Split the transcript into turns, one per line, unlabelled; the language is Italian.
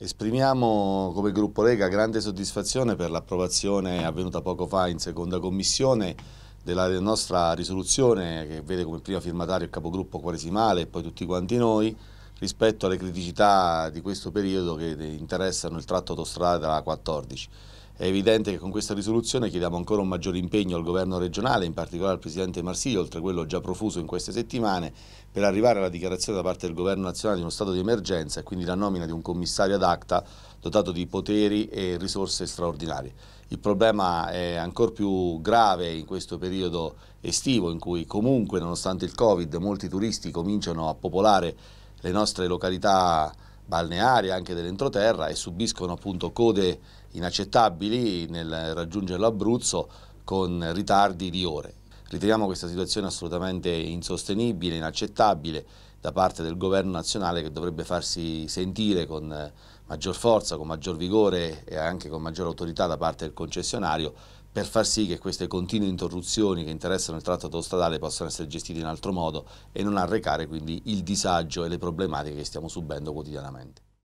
Esprimiamo come gruppo Lega grande soddisfazione per l'approvazione avvenuta poco fa in seconda commissione della nostra risoluzione che vede come prima firmatario il capogruppo Quaresimale e poi tutti quanti noi rispetto alle criticità di questo periodo che interessano il tratto autostrada 14 è evidente che con questa risoluzione chiediamo ancora un maggiore impegno al governo regionale, in particolare al Presidente Marsiglio, oltre a quello già profuso in queste settimane, per arrivare alla dichiarazione da parte del governo nazionale di uno stato di emergenza e quindi la nomina di un commissario ad acta dotato di poteri e risorse straordinarie. Il problema è ancora più grave in questo periodo estivo in cui comunque, nonostante il Covid, molti turisti cominciano a popolare le nostre località balneari anche dell'entroterra e subiscono appunto code inaccettabili nel raggiungere l'Abruzzo con ritardi di ore. Riteniamo questa situazione assolutamente insostenibile, inaccettabile da parte del governo nazionale che dovrebbe farsi sentire con eh, maggior forza, con maggior vigore e anche con maggior autorità da parte del concessionario per far sì che queste continue interruzioni che interessano il tratto autostradale possano essere gestite in altro modo e non arrecare quindi il disagio e le problematiche che stiamo subendo quotidianamente.